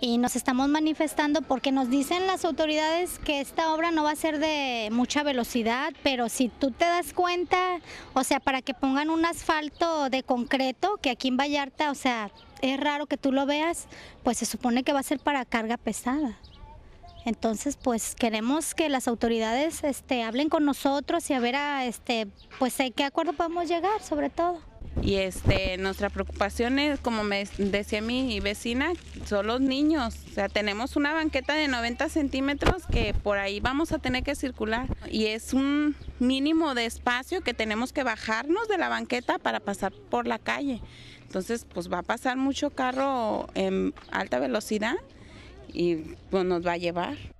y nos estamos manifestando porque nos dicen las autoridades que esta obra no va a ser de mucha velocidad, pero si tú te das cuenta, o sea, para que pongan un asfalto de concreto, que aquí en Vallarta, o sea, es raro que tú lo veas, pues se supone que va a ser para carga pesada. Entonces, pues queremos que las autoridades este, hablen con nosotros y a ver a, este, pues, a qué acuerdo podemos llegar, sobre todo. Y este, nuestra preocupación es, como me decía mi vecina, son los niños. O sea, tenemos una banqueta de 90 centímetros que por ahí vamos a tener que circular. Y es un mínimo de espacio que tenemos que bajarnos de la banqueta para pasar por la calle. Entonces, pues va a pasar mucho carro en alta velocidad y pues nos va a llevar.